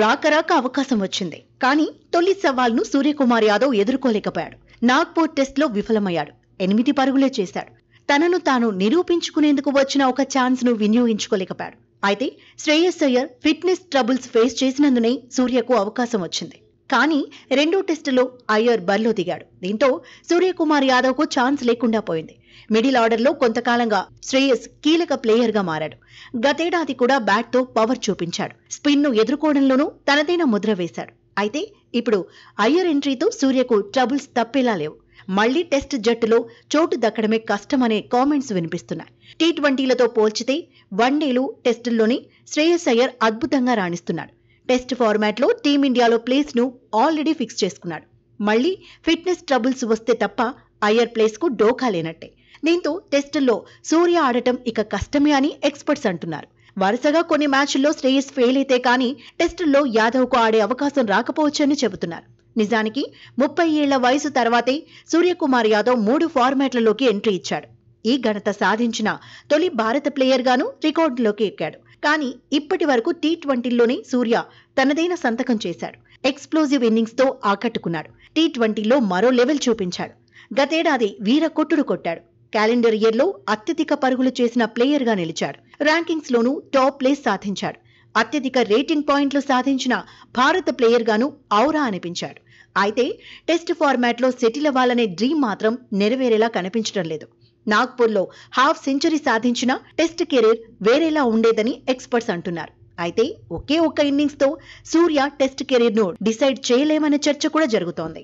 రాకరాక అవకాశం వచ్చింది కానీ తొలి సవాల్ను సూర్యకుమార్ యాదవ్ ఎదుర్కోలేకపోయాడు నాగ్పూర్ టెస్ట్లో విఫలమయ్యాడు ఎనిమిది పరుగులే చేశాడు తనను తాను నిరూపించుకునేందుకు వచ్చిన ఒక ఛాన్స్ను వినియోగించుకోలేకపోయాడు అయితే Shreyas Iyer fitness troubles face చేసినందునే సూర్యకు అవకాశం వచ్చింది కానీ రెండో టెస్టులో అయ్యర్ బరిలో దిగాడు దీంతో సూర్యకుమార్ యాదవ్కు ఛాన్స్ లేకుండా పోయింది మిడిల్ ఆర్డర్లో కొంతకాలంగా శ్రేయస్ కీలక ప్లేయర్గా మారాడు గతేడాది కూడా బ్యాట్తో పవర్ చూపించాడు స్పిన్ను ఎదుర్కోవడంలోనూ తనదైన ముద్ర వేశాడు అయితే ఇప్పుడు అయ్యర్ ఎంట్రీతో సూర్యకు ట్రబుల్స్ తప్పేలా లేవు మళ్లీ టెస్ట్ జట్టులో చోటు దక్కడమే కష్టమనే కామెంట్స్ వినిపిస్తున్నాయి టీ ట్వంటీలతో పోల్చితే వన్డేలు టెస్టుల్లోని శ్రేయస్ అయ్యర్ అద్భుతంగా రాణిస్తున్నాడు టెస్ట్ ఫార్మాట్లో టీమిండియాలో ప్లేస్ను ఆల్రెడీ ఫిక్స్ చేసుకున్నాడు మళ్ళీ ఫిట్నెస్ ట్రబుల్స్ వస్తే తప్ప అయ్యర్ ప్లేస్కు డోకా లేనట్టే దీంతో టెస్టుల్లో సూర్య ఆడటం ఇక కష్టమే అని ఎక్స్పర్ట్స్ అంటున్నారు వరుసగా కొన్ని మ్యాచ్ల్లో శ్రేయస్ ఫెయిల్ అయితే కానీ టెస్టుల్లో యాదవ్కు ఆడే అవకాశం రాకపోవచ్చని చెబుతున్నారు నిజానికి ముప్పై ఏళ్ల వయసు తర్వాతే సూర్యకుమార్ యాదవ్ మూడు ఫార్మాట్లలోకి ఎంట్రీ ఇచ్చాడు ఈ ఘనత సాధించిన తొలి భారత ప్లేయర్గాను రికార్డులోకి ఎక్కాడు కానీ ఇప్పటి వరకు టీ ట్వంటీల్లోనే సూర్య తనదైన సంతకం చేశాడు ఎక్స్ప్లోజివ్ ఇన్నింగ్స్తో ఆకట్టుకున్నాడు టీ ట్వంటీలో మరో లెవెల్ చూపించాడు గతేడాది వీర కొట్టుడు కొట్టాడు క్యాలెండర్ ఇయర్లో అత్యధిక పరుగులు చేసిన ప్లేయర్గా నిలిచాడు ర్యాంకింగ్స్లోనూ టాప్ ప్లేస్ సాధించాడు అత్యధిక రేటింగ్ పాయింట్లు సాధించిన భారత ప్లేయర్గాను ఔరా అనిపించాడు అయితే టెస్ట్ ఫార్మాట్లో సెటిల్ అవ్వాలనే డ్రీమ్ మాత్రం నెరవేరేలా కనిపించడం లేదు నాగ్పూర్లో హాఫ్ సెంచరీ సాధించిన టెస్ట్ కెరీర్ వేరేలా ఉండేదని ఎక్స్పర్ట్స్ అంటున్నారు అయితే ఒకే ఒక్క ఇన్నింగ్స్తో సూర్య టెస్ట్ కెరీర్ను డిసైడ్ చేయలేమనే చర్చ కూడా జరుగుతోంది